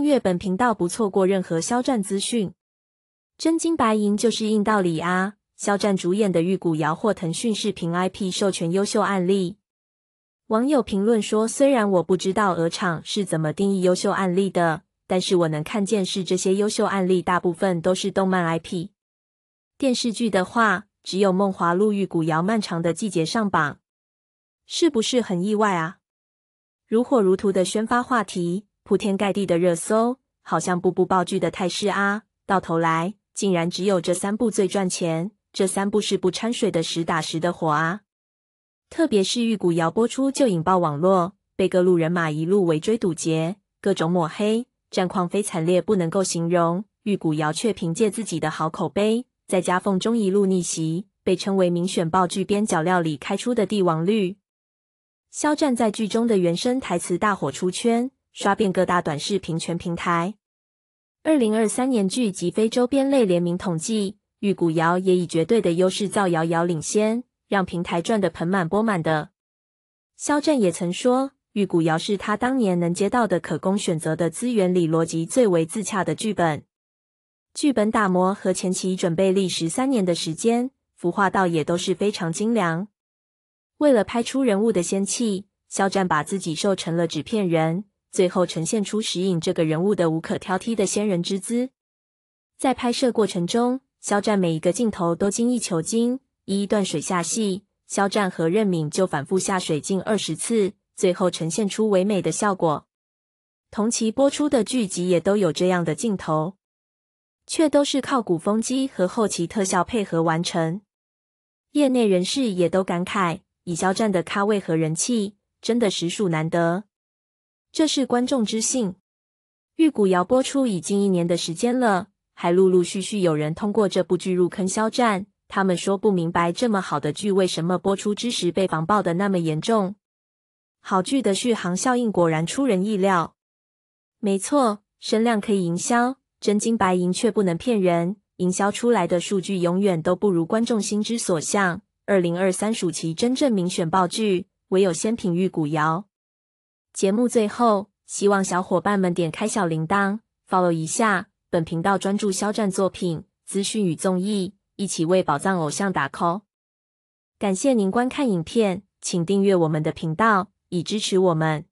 订阅本频道，不错过任何肖战资讯。真金白银就是硬道理啊！肖战主演的《玉骨遥》获腾讯视频 IP 授权优秀案例。网友评论说：“虽然我不知道鹅厂是怎么定义优秀案例的，但是我能看见是这些优秀案例大部分都是动漫 IP。电视剧的话，只有《梦华录》《玉骨遥》漫长的季节上榜，是不是很意外啊？如火如荼的宣发话题。”铺天盖地的热搜，好像步步爆剧的态势啊！到头来竟然只有这三部最赚钱，这三部是不掺水的实打实的火啊！特别是《玉骨遥》播出就引爆网络，被各路人马一路围追堵截，各种抹黑，战况非惨烈不能够形容。《玉骨遥》却凭借自己的好口碑，在夹缝中一路逆袭，被称为明选爆剧边角料里开出的帝王绿。肖战在剧中的原声台词大火出圈。刷遍各大短视频全平台。二零二三年剧集非周边类联名统计，《玉骨遥》也以绝对的优势造遥遥领先，让平台赚得盆满钵满的。肖战也曾说，《玉骨遥》是他当年能接到的可供选择的资源里逻辑最为自洽的剧本。剧本打磨和前期准备历时三年的时间，孵化道也都是非常精良。为了拍出人物的仙气，肖战把自己瘦成了纸片人。最后呈现出石影这个人物的无可挑剔的仙人之姿。在拍摄过程中，肖战每一个镜头都精益求精。一段水下戏，肖战和任敏就反复下水近二十次，最后呈现出唯美的效果。同期播出的剧集也都有这样的镜头，却都是靠鼓风机和后期特效配合完成。业内人士也都感慨，以肖战的咖位和人气，真的实属难得。这是观众之幸，《玉骨遥》播出已经一年的时间了，还陆陆续续有人通过这部剧入坑肖战。他们说不明白，这么好的剧为什么播出之时被防爆的那么严重？好剧的续航效应果然出人意料。没错，声量可以营销，真金白银却不能骗人。营销出来的数据永远都不如观众心之所向。二零二三暑期真正名选爆剧，唯有《仙品玉骨遥》。节目最后，希望小伙伴们点开小铃铛，follow 一下本频道，专注肖战作品资讯与综艺，一起为宝藏偶像打 call。感谢您观看影片，请订阅我们的频道，以支持我们。